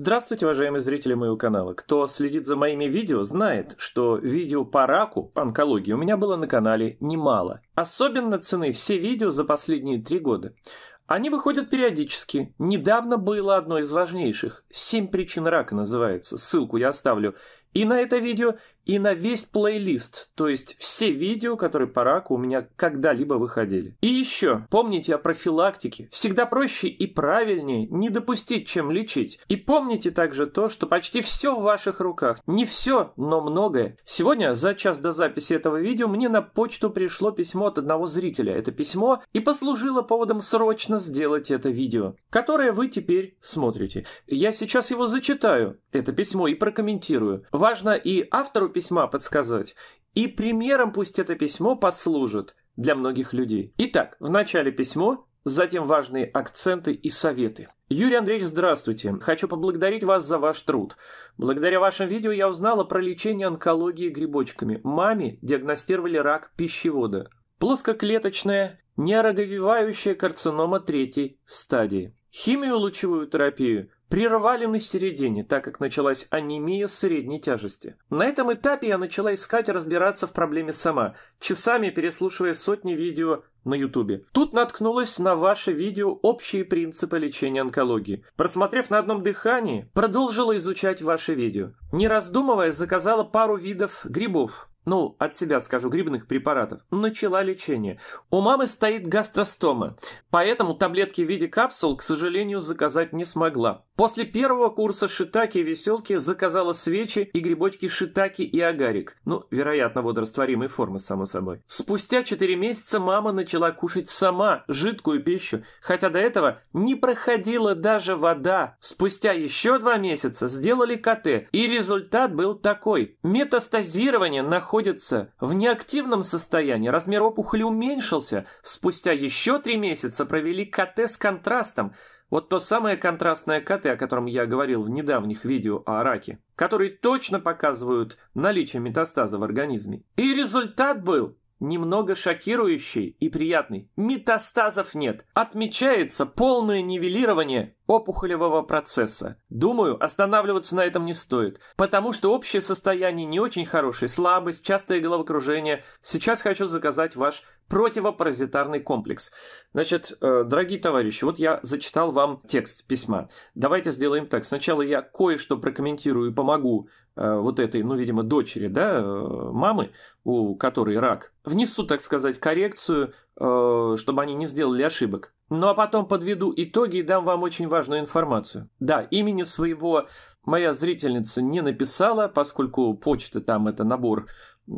Здравствуйте, уважаемые зрители моего канала. Кто следит за моими видео, знает, что видео по раку, по онкологии, у меня было на канале немало. Особенно цены все видео за последние три года. Они выходят периодически. Недавно было одно из важнейших. «Семь причин рака» называется. Ссылку я оставлю и на это видео, и на весь плейлист, то есть все видео, которые по раку у меня когда-либо выходили. И еще, помните о профилактике. Всегда проще и правильнее не допустить, чем лечить. И помните также то, что почти все в ваших руках. Не все, но многое. Сегодня, за час до записи этого видео, мне на почту пришло письмо от одного зрителя. Это письмо и послужило поводом срочно сделать это видео, которое вы теперь смотрите. Я сейчас его зачитаю, это письмо, и прокомментирую. Важно и автору письма подсказать. И примером пусть это письмо послужит для многих людей. Итак, в начале письмо затем важные акценты и советы. Юрий Андреевич, здравствуйте. Хочу поблагодарить вас за ваш труд. Благодаря вашим видео я узнала про лечение онкологии грибочками. Маме диагностировали рак пищевода. Плоскоклеточная, неороговевающая карцинома третьей стадии. Химию лучевую терапию прервали на середине, так как началась анемия средней тяжести. На этом этапе я начала искать и разбираться в проблеме сама, часами переслушивая сотни видео на ютубе. Тут наткнулась на ваше видео «Общие принципы лечения онкологии». Просмотрев на одном дыхании, продолжила изучать ваше видео. Не раздумывая, заказала пару видов грибов ну, от себя скажу, грибных препаратов, начала лечение. У мамы стоит гастростома, поэтому таблетки в виде капсул, к сожалению, заказать не смогла. После первого курса шитаки и веселки заказала свечи и грибочки шитаки и агарик, ну, вероятно, водорастворимой формы, само собой. Спустя 4 месяца мама начала кушать сама жидкую пищу, хотя до этого не проходила даже вода. Спустя еще 2 месяца сделали КТ, и результат был такой. Метастазирование находится находится в неактивном состоянии, размер опухоли уменьшился, спустя еще три месяца провели КТ с контрастом, вот то самое контрастное КТ, о котором я говорил в недавних видео о раке, которые точно показывают наличие метастаза в организме. И результат был Немного шокирующий и приятный. Метастазов нет. Отмечается полное нивелирование опухолевого процесса. Думаю, останавливаться на этом не стоит, потому что общее состояние не очень хорошее, слабость, частое головокружение. Сейчас хочу заказать ваш противопаразитарный комплекс. Значит, э, дорогие товарищи, вот я зачитал вам текст письма. Давайте сделаем так. Сначала я кое-что прокомментирую и помогу Э, вот этой, ну, видимо, дочери, да, э, мамы, у которой рак, внесу, так сказать, коррекцию, э, чтобы они не сделали ошибок. Ну а потом подведу итоги и дам вам очень важную информацию. Да, имени своего моя зрительница не написала, поскольку почта там это набор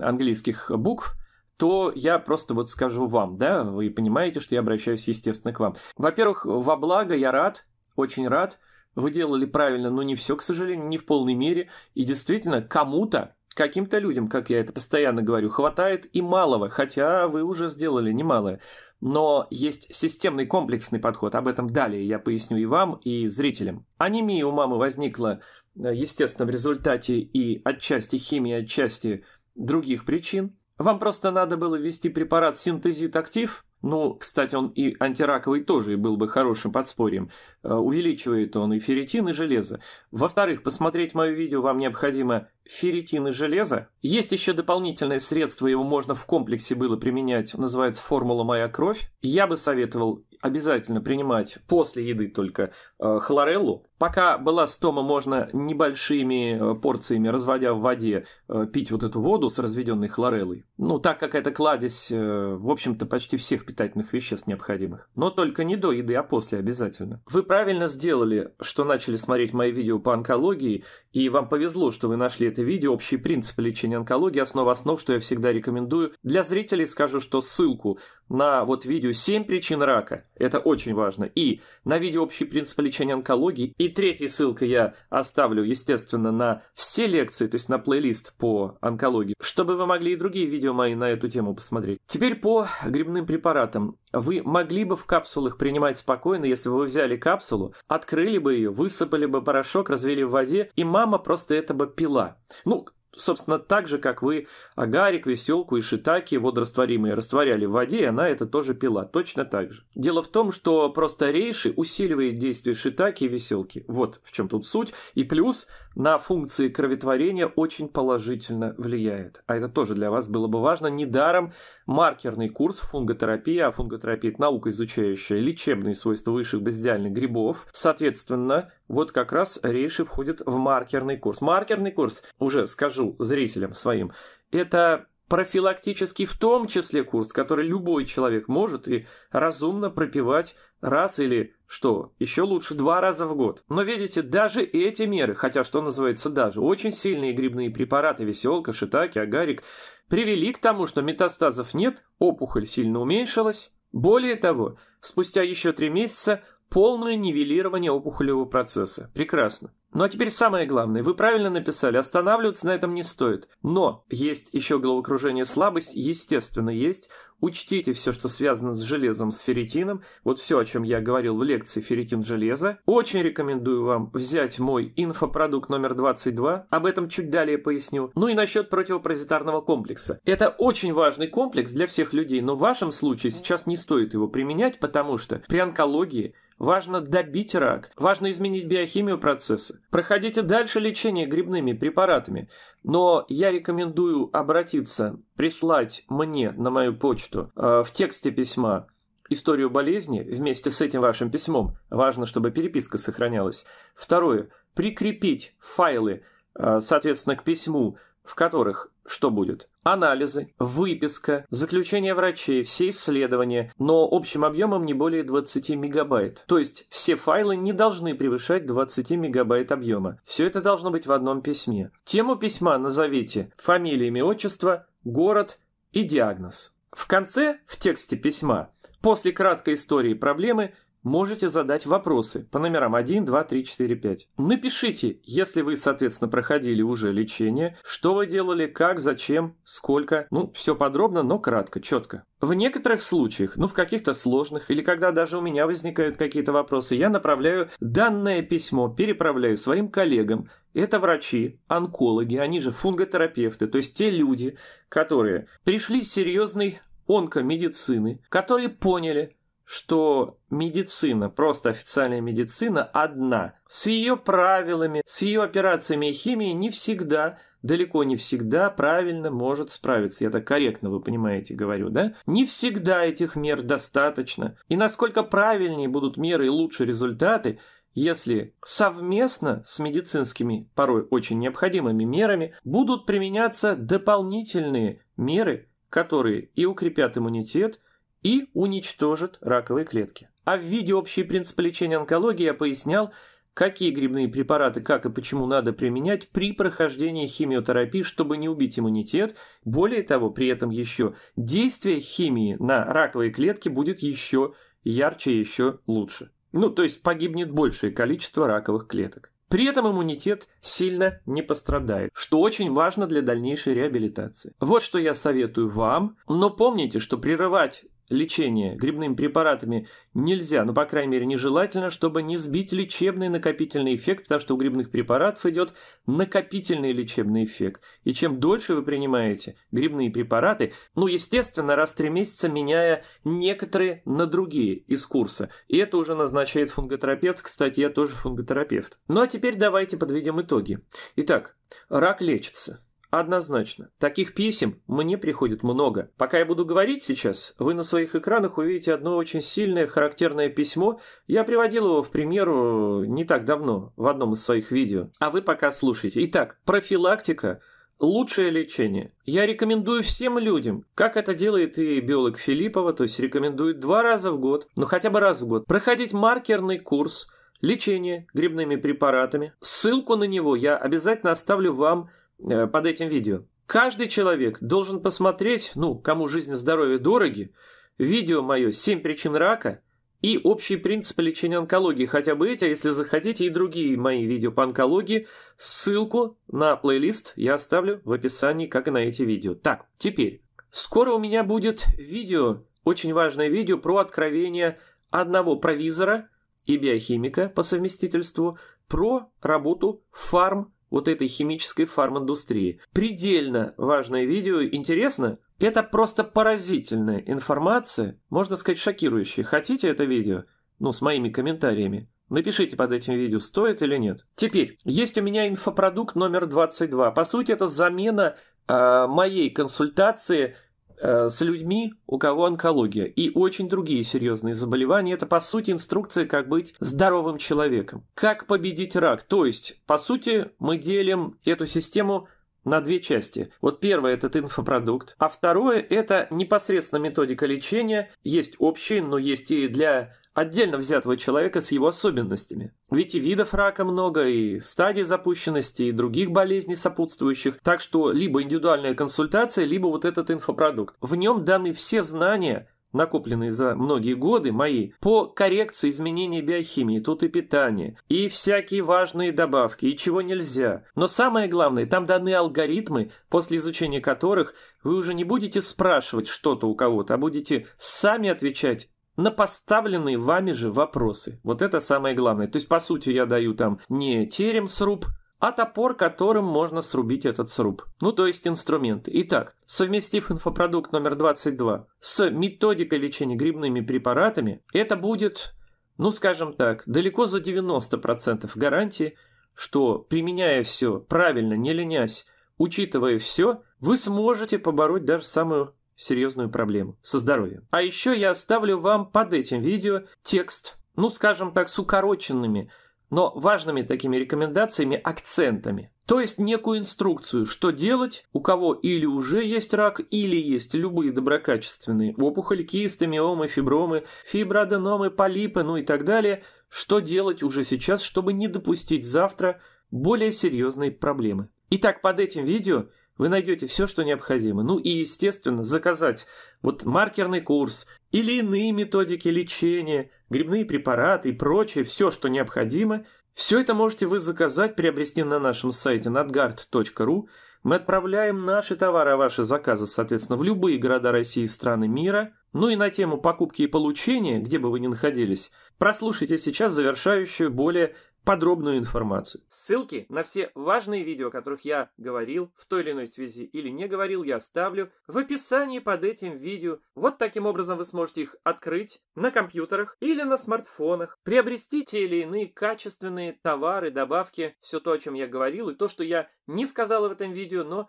английских букв, то я просто вот скажу вам, да, вы понимаете, что я обращаюсь, естественно, к вам. Во-первых, во благо я рад, очень рад – вы делали правильно, но не все, к сожалению, не в полной мере. И действительно, кому-то, каким-то людям, как я это постоянно говорю, хватает и малого, хотя вы уже сделали немалое. Но есть системный комплексный подход, об этом далее я поясню и вам, и зрителям. Анемия у мамы возникла, э, естественно, в результате и отчасти химии, отчасти других причин. Вам просто надо было ввести препарат синтезит актив, ну, кстати, он и антираковый тоже и был бы хорошим подспорьем. Э, увеличивает он и ферритин, и железо. Во-вторых, посмотреть мое видео вам необходимо ферритин и железо. Есть еще дополнительное средство, его можно в комплексе было применять, называется формула «Моя кровь». Я бы советовал обязательно принимать после еды только э, хлореллу, Пока была стома, можно небольшими э, порциями, разводя в воде, э, пить вот эту воду с разведенной хлореллой. Ну, так как это кладезь, э, в общем-то, почти всех питательных веществ необходимых. Но только не до еды, а после обязательно. Вы правильно сделали, что начали смотреть мои видео по онкологии, и вам повезло, что вы нашли это видео «Общие принципы лечения онкологии. Основа основ», что я всегда рекомендую. Для зрителей скажу, что ссылку на вот видео «7 причин рака» – это очень важно, и на видео «Общие принципы лечения онкологии», и третьей ссылкой я оставлю, естественно, на все лекции, то есть на плейлист по онкологии, чтобы вы могли и другие видео мои на эту тему посмотреть. Теперь по грибным препаратам. Вы могли бы в капсулах принимать спокойно, если бы вы взяли капсулу, открыли бы ее, высыпали бы порошок, развели в воде, и мама просто это бы пила. Ну, собственно, так же, как вы агарик, веселку и шитаки водорастворимые растворяли в воде, и она это тоже пила, точно так же. Дело в том, что просто рейши усиливает действие шитаки и веселки. Вот в чем тут суть. И плюс на функции кроветворения очень положительно влияет. А это тоже для вас было бы важно. Недаром маркерный курс фунготерапия, а фунготерапия – это наука, изучающая лечебные свойства высших бездельных грибов. Соответственно, вот как раз рейши входит в маркерный курс. Маркерный курс, уже скажу зрителям своим, это профилактический в том числе курс, который любой человек может и разумно пропивать раз или что, еще лучше два раза в год. Но видите, даже эти меры, хотя что называется даже, очень сильные грибные препараты, веселка, шитаки, агарик, привели к тому, что метастазов нет, опухоль сильно уменьшилась. Более того, спустя еще три месяца Полное нивелирование опухолевого процесса. Прекрасно. Ну а теперь самое главное. Вы правильно написали, останавливаться на этом не стоит. Но есть еще головокружение слабость, естественно, есть. Учтите все, что связано с железом, с ферритином. Вот все, о чем я говорил в лекции «Ферритин железа». Очень рекомендую вам взять мой инфопродукт номер 22. Об этом чуть далее поясню. Ну и насчет противопаразитарного комплекса. Это очень важный комплекс для всех людей, но в вашем случае сейчас не стоит его применять, потому что при онкологии – Важно добить рак, важно изменить биохимию процесса. Проходите дальше лечение грибными препаратами, но я рекомендую обратиться, прислать мне на мою почту э, в тексте письма историю болезни вместе с этим вашим письмом. Важно, чтобы переписка сохранялась. Второе. Прикрепить файлы, э, соответственно, к письму в которых что будет? Анализы, выписка, заключение врачей, все исследования, но общим объемом не более 20 мегабайт. То есть все файлы не должны превышать 20 мегабайт объема. Все это должно быть в одном письме. Тему письма назовите фамилия, имя, отчество, город и диагноз. В конце, в тексте письма, после краткой истории проблемы – можете задать вопросы по номерам 1, 2, 3, 4, 5. Напишите, если вы, соответственно, проходили уже лечение, что вы делали, как, зачем, сколько. Ну, все подробно, но кратко, четко. В некоторых случаях, ну в каких-то сложных, или когда даже у меня возникают какие-то вопросы, я направляю данное письмо, переправляю своим коллегам. Это врачи, онкологи, они же фунготерапевты, то есть те люди, которые пришли с серьезной онкомедицины, которые поняли, что медицина, просто официальная медицина одна. С ее правилами, с ее операциями и химией не всегда, далеко не всегда правильно может справиться. Я так корректно, вы понимаете, говорю, да? Не всегда этих мер достаточно. И насколько правильнее будут меры и лучше результаты, если совместно с медицинскими, порой очень необходимыми мерами, будут применяться дополнительные меры, которые и укрепят иммунитет, и уничтожит раковые клетки. А в виде общие принципы лечения онкологии я пояснял, какие грибные препараты как и почему надо применять при прохождении химиотерапии, чтобы не убить иммунитет. Более того, при этом еще действие химии на раковые клетки будет еще ярче еще лучше. Ну, то есть погибнет большее количество раковых клеток. При этом иммунитет сильно не пострадает, что очень важно для дальнейшей реабилитации. Вот что я советую вам, но помните, что прерывать лечение грибными препаратами нельзя, ну, по крайней мере, нежелательно, чтобы не сбить лечебный накопительный эффект, потому что у грибных препаратов идет накопительный лечебный эффект. И чем дольше вы принимаете грибные препараты, ну, естественно, раз в три месяца меняя некоторые на другие из курса. И это уже назначает фунготерапевт. Кстати, я тоже фунготерапевт. Ну, а теперь давайте подведем итоги. Итак, рак лечится. Однозначно. Таких писем мне приходит много. Пока я буду говорить сейчас, вы на своих экранах увидите одно очень сильное характерное письмо. Я приводил его в примеру э, не так давно в одном из своих видео. А вы пока слушайте. Итак, профилактика лучшее лечение. Я рекомендую всем людям, как это делает и биолог Филиппова, то есть рекомендует два раза в год, ну хотя бы раз в год, проходить маркерный курс лечения грибными препаратами. Ссылку на него я обязательно оставлю вам Э, под этим видео. Каждый человек должен посмотреть, ну, кому жизнь и здоровье дороги, видео мое семь причин рака» и общие принципы лечения онкологии, хотя бы эти, а если захотите, и другие мои видео по онкологии. Ссылку на плейлист я оставлю в описании, как и на эти видео. Так, теперь. Скоро у меня будет видео, очень важное видео про откровение одного провизора и биохимика по совместительству про работу фарм вот этой химической фарминдустрии. Предельно важное видео, интересно? Это просто поразительная информация, можно сказать шокирующая. Хотите это видео? Ну, с моими комментариями. Напишите под этим видео, стоит или нет. Теперь, есть у меня инфопродукт номер 22. По сути, это замена э, моей консультации – Э, с людьми, у кого онкология и очень другие серьезные заболевания. Это, по сути, инструкция, как быть здоровым человеком. Как победить рак? То есть, по сути, мы делим эту систему на две части. Вот первое – этот инфопродукт, а второе – это непосредственно методика лечения, есть общий, но есть и для отдельно взятого человека с его особенностями. Ведь и видов рака много, и стадий запущенности, и других болезней сопутствующих, так что либо индивидуальная консультация, либо вот этот инфопродукт. В нем даны все знания – накопленные за многие годы мои, по коррекции изменений биохимии, тут и питание, и всякие важные добавки, и чего нельзя. Но самое главное, там даны алгоритмы, после изучения которых вы уже не будете спрашивать что-то у кого-то, а будете сами отвечать на поставленные вами же вопросы. Вот это самое главное. То есть, по сути, я даю там не терем сруб, а топор, которым можно срубить этот сруб. Ну, то есть инструмент. Итак, совместив инфопродукт номер 22 с методикой лечения грибными препаратами, это будет, ну, скажем так, далеко за 90% гарантии, что, применяя все правильно, не ленясь, учитывая все, вы сможете побороть даже самую серьезную проблему со здоровьем. А еще я оставлю вам под этим видео текст, ну, скажем так, с укороченными но важными такими рекомендациями акцентами. То есть некую инструкцию, что делать, у кого или уже есть рак, или есть любые доброкачественные опухоли, кисты, миомы, фибромы, фиброденомы, полипы, ну и так далее, что делать уже сейчас, чтобы не допустить завтра более серьезной проблемы. Итак, под этим видео – вы найдете все, что необходимо. Ну и, естественно, заказать вот маркерный курс или иные методики лечения, грибные препараты и прочее, все, что необходимо. Все это можете вы заказать, приобрести на нашем сайте nadgard.ru. Мы отправляем наши товары, а ваши заказы, соответственно, в любые города России и страны мира. Ну и на тему покупки и получения, где бы вы ни находились, прослушайте сейчас завершающую более подробную информацию. Ссылки на все важные видео, о которых я говорил в той или иной связи или не говорил, я оставлю в описании под этим видео. Вот таким образом вы сможете их открыть на компьютерах или на смартфонах, приобрести те или иные качественные товары, добавки, все то, о чем я говорил и то, что я не сказал в этом видео, но